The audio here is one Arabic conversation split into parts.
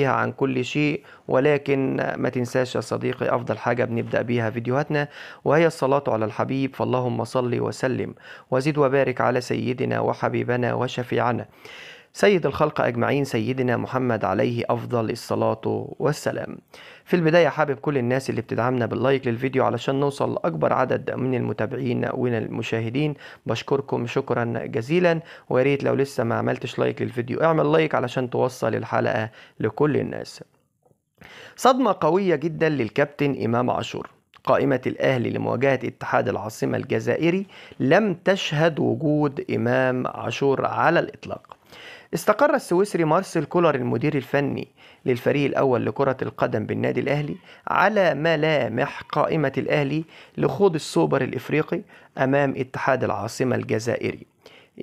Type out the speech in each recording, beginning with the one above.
فيها عن كل شيء ولكن ما تنساش يا صديقي أفضل حاجة بنبدأ بيها فيديوهاتنا وهي الصلاة على الحبيب فاللهم صل وسلم وزد وبارك على سيدنا وحبيبنا وشفيعنا سيد الخلق أجمعين سيدنا محمد عليه أفضل الصلاة والسلام في البداية حابب كل الناس اللي بتدعمنا باللايك للفيديو علشان نوصل لأكبر عدد من المتابعين والمشاهدين بشكركم شكرا جزيلا وياريت لو لسه ما عملتش لايك للفيديو اعمل لايك علشان توصل الحلقة لكل الناس صدمة قوية جدا للكابتن إمام عاشور قائمة الأهلي لمواجهة اتحاد العاصمة الجزائري لم تشهد وجود إمام عاشور على الإطلاق استقر السويسري مارسيل كولر المدير الفني للفريق الأول لكرة القدم بالنادي الأهلي على ملامح قائمة الأهلي لخوض السوبر الإفريقي أمام اتحاد العاصمة الجزائري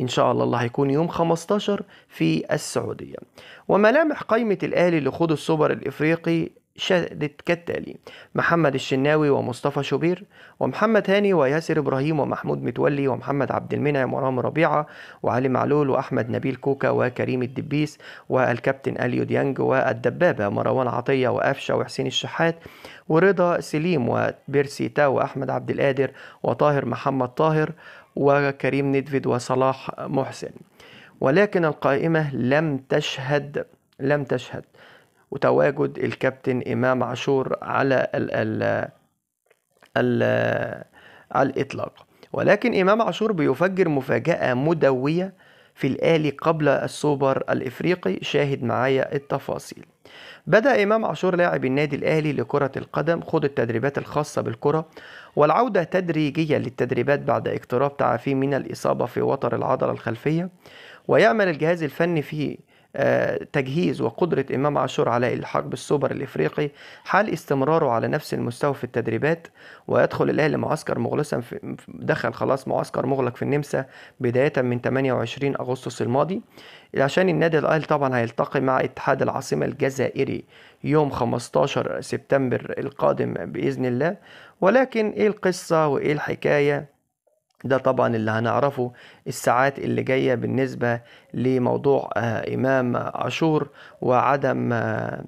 إن شاء الله الله هيكون يوم 15 في السعودية وملامح قائمة الأهلي لخوض السوبر الإفريقي شهدت كالتالي محمد الشناوي ومصطفى شوبير ومحمد هاني وياسر إبراهيم ومحمود متولي ومحمد عبد المنعم ورام ربيعة وعلي معلول وأحمد نبيل كوكا وكريم الدبيس والكابتن أليو ديانج والدبابة مروان عطية وقفشة وحسين الشحات ورضا سليم وبيرسي تا وأحمد عبد القادر وطاهر محمد طاهر وكريم ندفد وصلاح محسن ولكن القائمة لم تشهد لم تشهد وتواجد الكابتن إمام عاشور على ال ال على الإطلاق ولكن إمام عاشور بيفجر مفاجأة مدوية في الآلي قبل السوبر الإفريقي شاهد معايا التفاصيل بدأ إمام عاشور لاعب النادي الأهلي لكرة القدم خوض التدريبات الخاصة بالكرة والعودة تدريجيا للتدريبات بعد اقتراب تعافيه من الإصابة في وتر العضلة الخلفية ويعمل الجهاز الفني في تجهيز وقدرة إمام عاشور على الحق بالسوبر الإفريقي حال استمراره على نفس المستوى في التدريبات ويدخل الأهلي معسكر في دخل خلاص معسكر مغلق في النمسا بداية من 28 أغسطس الماضي عشان النادي الأهلي طبعا هيلتقي مع اتحاد العاصمة الجزائري يوم 15 سبتمبر القادم بإذن الله ولكن إيه القصة وإيه الحكاية ده طبعا اللي هنعرفه الساعات اللي جاية بالنسبة لموضوع آه، إمام عاشور وعدم آه،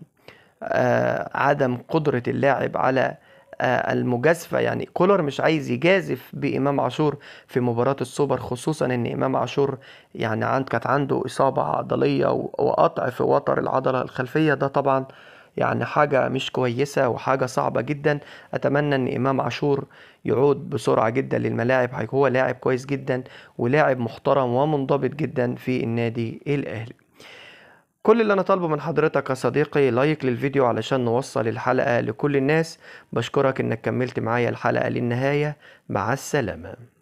آه، عدم قدرة اللاعب على المجازفة يعني كولر مش عايز يجازف بإمام عاشور في مباراة السوبر خصوصا إن إمام عاشور يعني عند كانت عنده إصابة عضلية وقطع في وتر العضلة الخلفية ده طبعا يعني حاجة مش كويسة وحاجة صعبة جدا أتمنى أن إمام عاشور يعود بسرعة جدا للملاعب هو لاعب كويس جدا ولاعب محترم ومنضبط جدا في النادي الأهلي كل اللي انا طالبه من حضرتك يا صديقي لايك للفيديو علشان نوصل الحلقة لكل الناس بشكرك انك كملت معايا الحلقة للنهاية مع السلامة